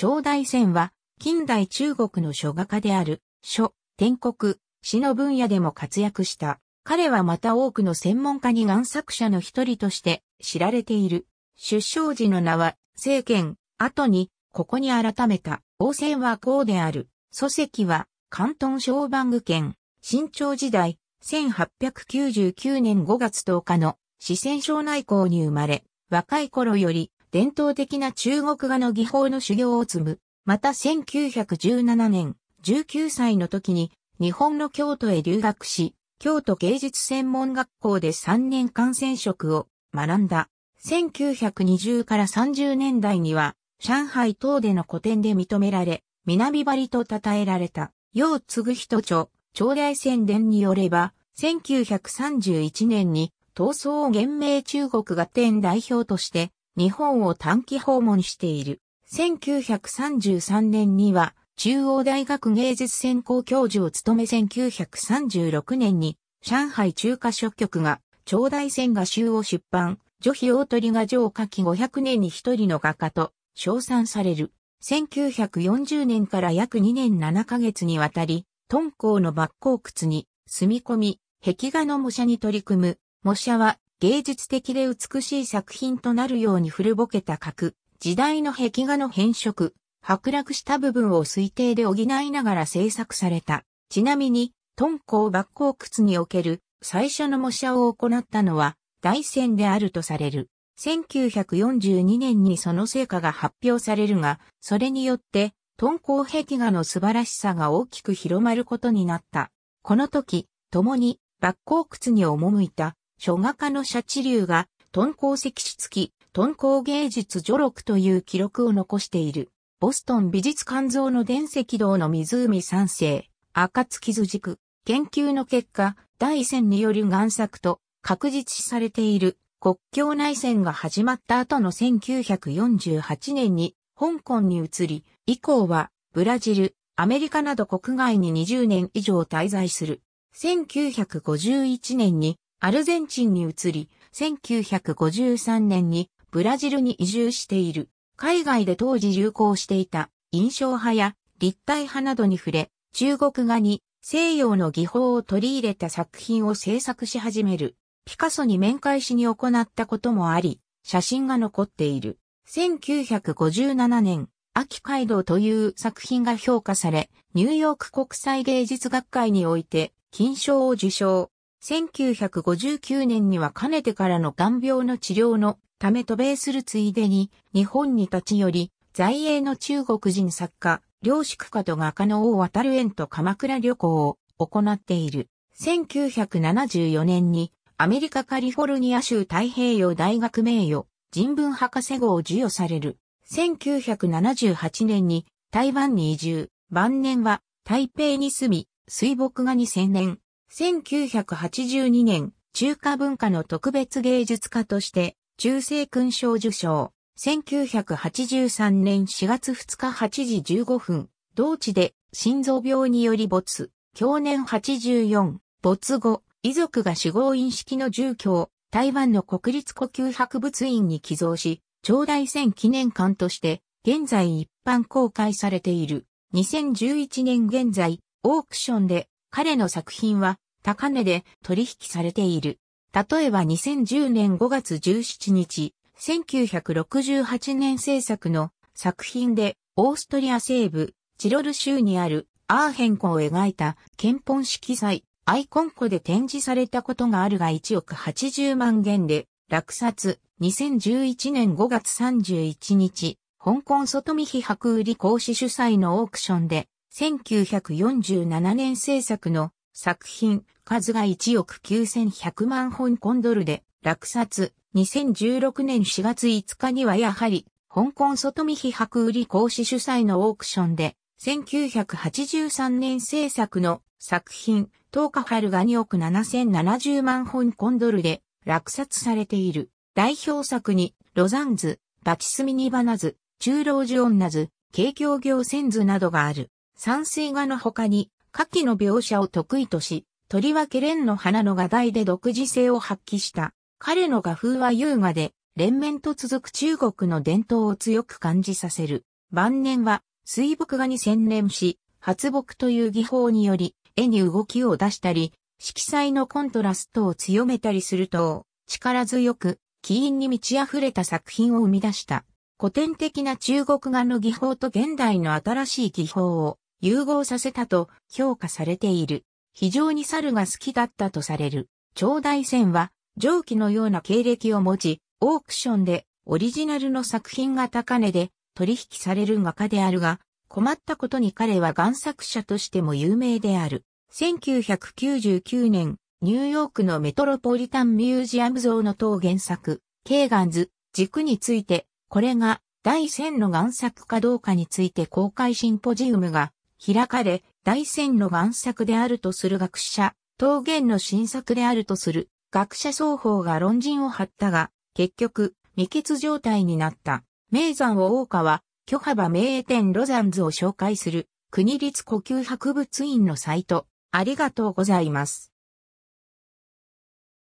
長大戦は、近代中国の書画家である、書、天国、詩の分野でも活躍した。彼はまた多くの専門家に贋作者の一人として知られている。出生時の名は、政権、後に、ここに改めた、王戦はこうである。祖籍は、関東小番具県、新朝時代、1899年5月10日の四川省内港に生まれ、若い頃より伝統的な中国画の技法の修行を積む。また1917年、19歳の時に日本の京都へ留学し、京都芸術専門学校で3年間染色を学んだ。1920から30年代には、上海等での古典で認められ、南張りと称えられた、楊継人著、長大宣伝によれば、1931年に、闘争を厳明中国が展代表として、日本を短期訪問している。1933年には中央大学芸術専攻教授を務め1936年に上海中華書局が長大戦画集を出版、女費大鳥が上下期500年に一人の画家と称賛される。1940年から約2年7ヶ月にわたり、敦煌の抜光窟に住み込み、壁画の模写に取り組む。模写は芸術的で美しい作品となるように古ぼけた角、時代の壁画の変色、剥落した部分を推定で補いながら制作された。ちなみに、敦煌抜光窟における最初の模写を行ったのは大仙であるとされる。1942年にその成果が発表されるが、それによって敦煌壁画の素晴らしさが大きく広まることになった。この時、共に抜光窟に赴いた書画家の社地流が、敦煌石室記、敦煌芸術序録という記録を残している。ボストン美術館像の伝石堂の湖三世、暁図軸、研究の結果、第線による贋作と確実視されている国境内戦が始まった後の1948年に香港に移り、以降はブラジル、アメリカなど国外に20年以上滞在する。1951年にアルゼンチンに移り、1953年にブラジルに移住している。海外で当時流行していた印象派や立体派などに触れ、中国画に西洋の技法を取り入れた作品を制作し始める。ピカソに面会しに行ったこともあり、写真が残っている。1957年、秋街道という作品が評価され、ニューヨーク国際芸術学会において金賞を受賞。1959年にはかねてからの眼病の治療のため渡米するついでに日本に立ち寄り、在英の中国人作家、両宿家と画家の王渡る園と鎌倉旅行を行っている。1974年にアメリカカリフォルニア州太平洋大学名誉人文博士号を授与される。1978年に台湾に移住。晩年は台北に住み、水墨画に専念。1982年、中華文化の特別芸術家として、中世勲章受章。1983年4月2日8時15分、同地で心臓病により没。去年84、没後、遺族が死亡院式の住居台湾の国立呼吸博物院に寄贈し、長大戦記念館として、現在一般公開されている。2011年現在、オークションで彼の作品は高値で取引されている。例えば2010年5月17日、1968年制作の作品でオーストリア西部チロル州にあるアーヘン湖を描いた憲法式祭アイコン湖で展示されたことがあるが1億80万元で落札2011年5月31日香港外見非白売り講師主催のオークションで1947年制作の作品数が1億9100万コンドルで落札。2016年4月5日にはやはり香港外見非白売り講師主催のオークションで1983年制作の作品10日春が2億7070万本コンドルで落札されている代表作にロザンズ、バチスミニバナズ、中老ジ女ズ、軽協業線図などがある。山水画の他に、夏季の描写を得意とし、とりわけ蓮の花の画題で独自性を発揮した。彼の画風は優雅で、連綿と続く中国の伝統を強く感じさせる。晩年は水墨画に専念し、発木という技法により、絵に動きを出したり、色彩のコントラストを強めたりすると、力強く、起因に満ち溢れた作品を生み出した。古典的な中国画の技法と現代の新しい技法を融合させたと評価されている。非常に猿が好きだったとされる。長大戦は上記のような経歴を持ち、オークションでオリジナルの作品が高値で取引される画家であるが、困ったことに彼は贋作者としても有名である。1999年、ニューヨークのメトロポリタンミュージアム像の塔。原作、ケーガンズ、軸について、これが第1000の贋作かどうかについて公開シンポジウムが開かれ、大戦の贋作であるとする学者、桃源の新作であるとする学者双方が論陣を張ったが、結局、未決状態になった。名山を大川、巨幅名店ロザンズを紹介する国立呼吸博物院のサイト。ありがとうございます。